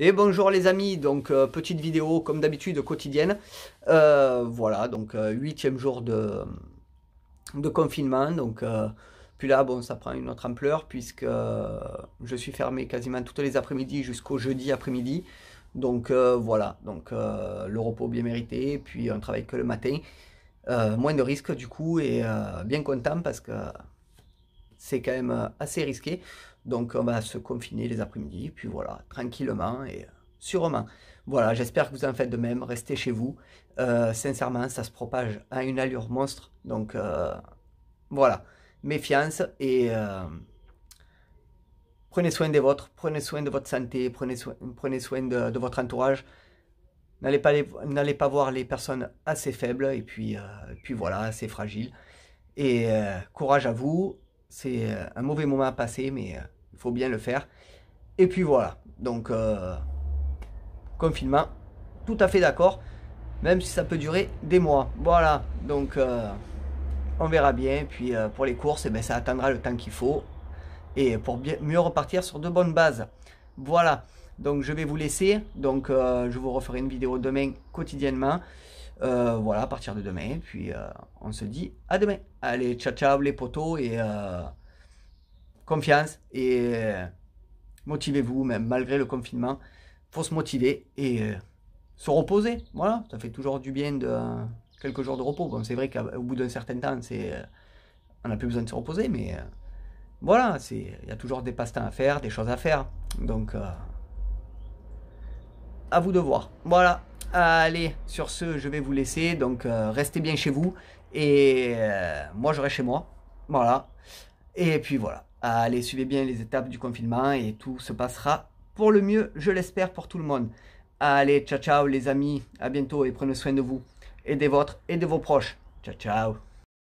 Et bonjour les amis, donc euh, petite vidéo comme d'habitude quotidienne. Euh, voilà, donc euh, huitième jour de, confinement. Donc, puis là, bon, ça prend une autre ampleur puisque je suis fermé quasiment toutes les après-midi jusqu'au jeudi après-midi. Donc voilà, donc le repos bien mérité, puis on travaille que le matin. moins de risques du coup et bien content parce que c'est quand même assez risqué. Donc on va se confiner les après-midi, puis voilà, tranquillement et euh, sûrement. Voilà, j'espère que vous en faites de même, restez chez vous. Euh, sincèrement, ça se propage à une allure monstre, donc euh, voilà, méfiance et prenez soin des vôtres, prenez soin de votre santé, prenez soin, prenez soin de, votre entourage. N'allez pas, pas voir les personnes assez faibles et puis, puis voilà, assez fragiles. Et courage à vous, c'est mm. euh, un mauvais moment à passer, mais euh, il faut bien le faire. Et puis voilà. Donc, euh, confinement, tout à fait d'accord. Même si ça peut durer des mois. Voilà. Donc, on verra bien. Puis pour les courses, eh ben, ça attendra le temps qu'il faut. Et pour mieux repartir sur de bonnes bases. Voilà. Donc, je vais vous laisser. Donc, je vous referai une vidéo demain quotidiennement. Euh, voilà, à partir de demain. Puis euh, on se dit à demain. Allez, ciao ciao les potos et euh, confiance et motivez-vous, même malgré le confinement. Faut se motiver et se reposer. Voilà, ça fait toujours du bien de quelques jours de repos. Bon, c'est vrai qu'au bout d'un certain temps, c'est on n'a plus besoin de se reposer, mais voilà, c'est il y a toujours des passe-temps à faire, des choses à faire. Donc à vous de voir. Voilà. Allez, sur ce, je vais vous laisser. Donc, euh, restez bien chez vous. Et euh, moi, je reste chez moi. Voilà. Et puis voilà. Allez, suivez bien les étapes du confinement et tout se passera pour le mieux, je l'espère, pour tout le monde. Allez, ciao, ciao, les amis. À bientôt et prenez soin de vous et des vôtres et de vos proches. Ciao, ciao.